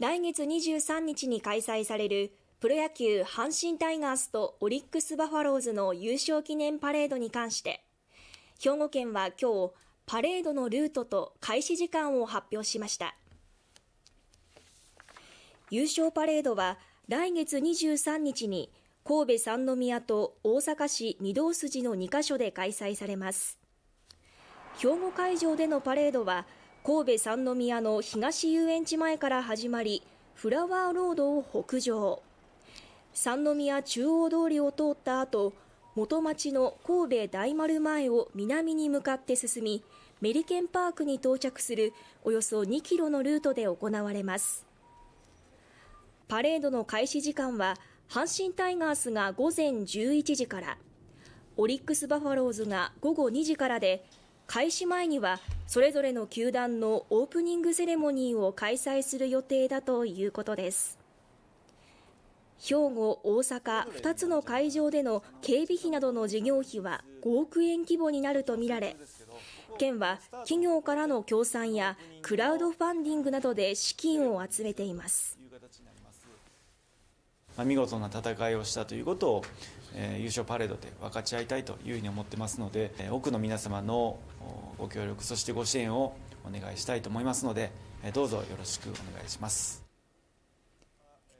来月23日に開催されるプロ野球阪神タイガースとオリックスバファローズの優勝記念パレードに関して、兵庫県は今日、パレードのルートと開始時間を発表しました。優勝パレードは来月23日に神戸三宮と大阪市御堂筋の2カ所で開催されます。兵庫会場でのパレードは神戸三宮の東遊園地前から始まりフラワーロードを北上三宮中央通りを通った後元町の神戸大丸前を南に向かって進みメリケンパークに到着するおよそ2キロのルートで行われますパレードの開始時間は阪神タイガースが午前11時からオリックス・バファローズが午後2時からで開始前にはそれぞれの球団のオープニングセレモニーを開催する予定だということです兵庫、大阪2つの会場での警備費などの事業費は5億円規模になるとみられ県は企業からの協賛やクラウドファンディングなどで資金を集めています見事な戦いをしたということを、えー、優勝パレードで分かち合いたいというふうに思ってますので、えー、多くの皆様のご協力そしてご支援をお願いしたいと思いますので、えー、どうぞよろしくお願いします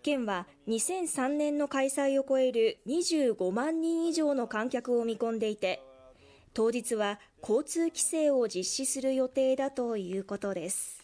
県は2003年の開催を超える25万人以上の観客を見込んでいて当日は交通規制を実施する予定だということです